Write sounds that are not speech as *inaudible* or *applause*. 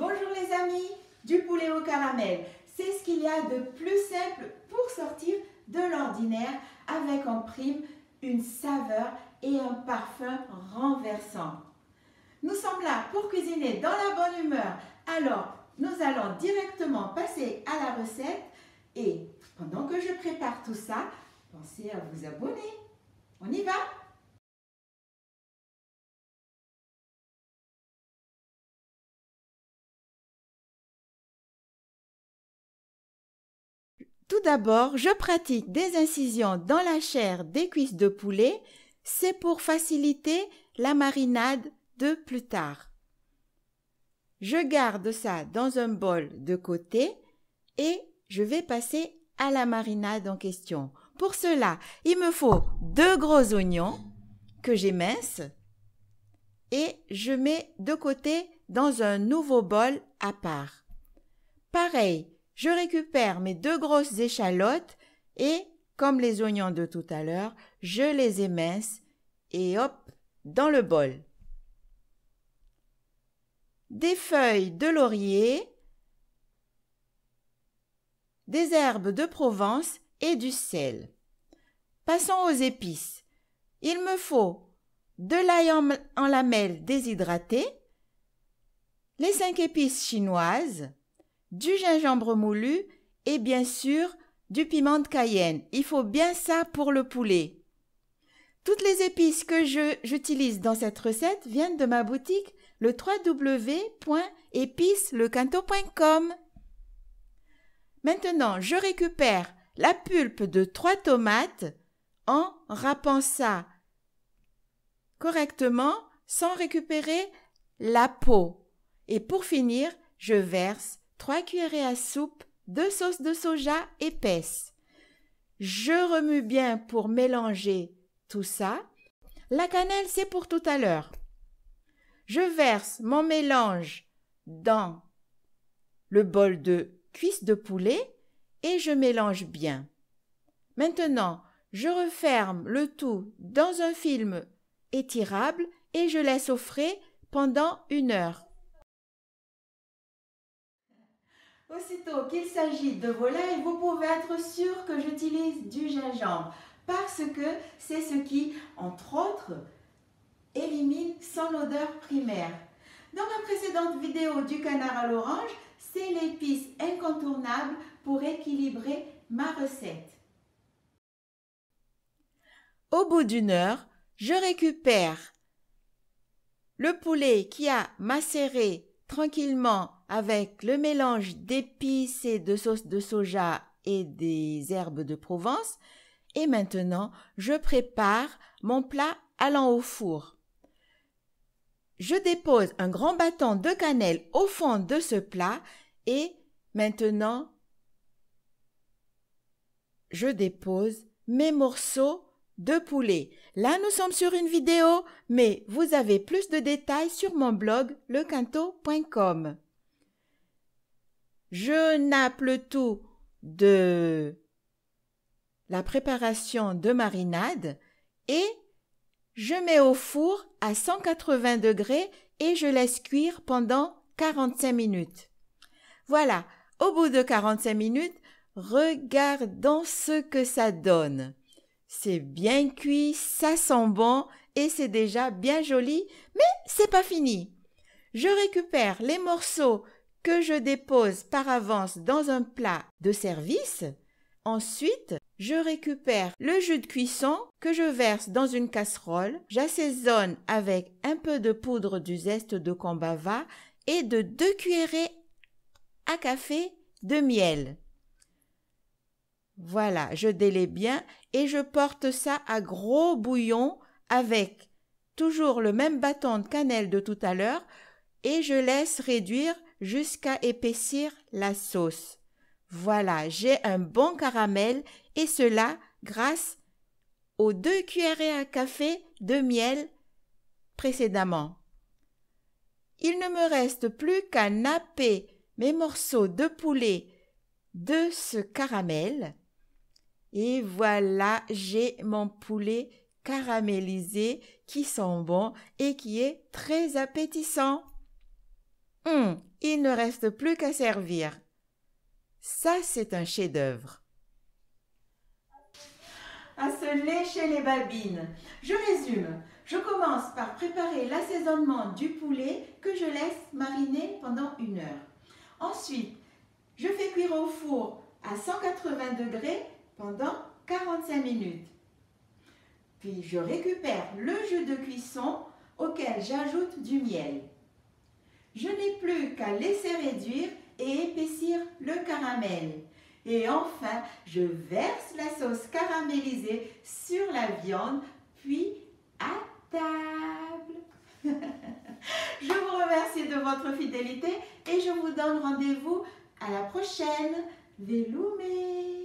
Bonjour les amis, du poulet au caramel. C'est ce qu'il y a de plus simple pour sortir de l'ordinaire avec en prime une saveur et un parfum renversant. Nous sommes là pour cuisiner dans la bonne humeur. Alors, nous allons directement passer à la recette et pendant que je prépare tout ça, pensez à vous abonner. On y va Tout d'abord, je pratique des incisions dans la chair des cuisses de poulet. C'est pour faciliter la marinade de plus tard. Je garde ça dans un bol de côté et je vais passer à la marinade en question. Pour cela, il me faut deux gros oignons que j'émince et je mets de côté dans un nouveau bol à part. Pareil, je récupère mes deux grosses échalotes et, comme les oignons de tout à l'heure, je les émince et hop, dans le bol. Des feuilles de laurier, des herbes de Provence et du sel. Passons aux épices. Il me faut de l'ail en, lamelles déshydraté, les cinq épices chinoises, du gingembre moulu et bien sûr du piment de cayenne. Il faut bien ça pour le poulet. Toutes les épices que j'utilise dans cette recette viennent de ma boutique le www.épiceslecanto.com Maintenant, je récupère la pulpe de trois tomates en râpant ça correctement sans récupérer la peau. Et pour finir, je verse 3 cuillerées à soupe de sauce de soja épaisse. Je remue bien pour mélanger tout ça. La cannelle, c'est pour tout à l'heure. Je verse mon mélange dans le bol de cuisse de poulet et je mélange bien. Maintenant, je referme le tout dans un film étirable et je laisse au frais pendant une heure. Aussitôt qu'il s'agit de volaille, vous pouvez être sûr que j'utilise du gingembre parce que c'est ce qui, entre autres, élimine son odeur primaire. Dans ma précédente vidéo du canard à l'orange, c'est l'épice incontournable pour équilibrer ma recette. Au bout d'une heure, je récupère le poulet qui a macéré tranquillement avec le mélange d'épices et de sauce de soja et des herbes de Provence. Et maintenant, je prépare mon plat allant au four. Je dépose un grand bâton de cannelle au fond de ce plat et maintenant, je dépose mes morceaux de poulet. Là, nous sommes sur une vidéo, mais vous avez plus de détails sur mon blog lecanto.com. Je nappe le tout de la préparation de marinade et je mets au four à 180 degrés et je laisse cuire pendant 45 minutes. Voilà, au bout de 45 minutes, regardons ce que ça donne. C'est bien cuit, ça sent bon et c'est déjà bien joli, mais c'est pas fini. Je récupère les morceaux je dépose par avance dans un plat de service. Ensuite, je récupère le jus de cuisson que je verse dans une casserole. J'assaisonne avec un peu de poudre du zeste de combava et de deux cuillerées à café de miel. Voilà, je délai bien et je porte ça à gros bouillon avec toujours le même bâton de cannelle de tout à l'heure et je laisse réduire jusqu'à épaissir la sauce. Voilà, j'ai un bon caramel et cela grâce aux deux cuillerées à café de miel précédemment. Il ne me reste plus qu'à napper mes morceaux de poulet de ce caramel. Et voilà, j'ai mon poulet caramélisé qui sent bon et qui est très appétissant. Hum, il ne reste plus qu'à servir. Ça, c'est un chef-d'œuvre. À se lécher les babines. Je résume. Je commence par préparer l'assaisonnement du poulet que je laisse mariner pendant une heure. Ensuite, je fais cuire au four à 180 degrés pendant 45 minutes. Puis je récupère le jus de cuisson auquel j'ajoute du miel. Je n'ai plus qu'à laisser réduire et épaissir le caramel. Et enfin, je verse la sauce caramélisée sur la viande, puis à table. *laughs* je vous remercie de votre fidélité et je vous donne rendez-vous à la prochaine. Veloumé